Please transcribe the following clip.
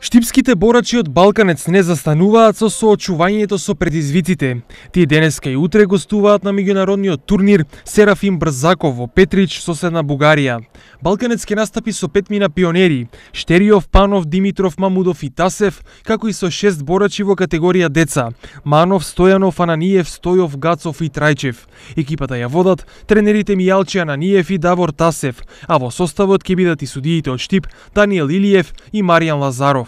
Штипските борачи од Балканец не застануваат со соочувањето со предизвиците. Тие денеска и утре гостуваат на меѓународниот турнир Серафим Брзаков во Петрич, соседна Бугарија. Балканец ке настапи со петмина пионери, Штериов, Панов, Димитров, Мамудов и Тасев, како и со шест борачи во категорија деца, Манов, Стојанов, Ананиев, Стојов, Гацов и Трајчев. Екипата ја водат тренерите Мијалче Ананиев и Давор Тасев, а во составот ке бидат и судиите од Штип, Даниел Илиев и Маријан Лазаров.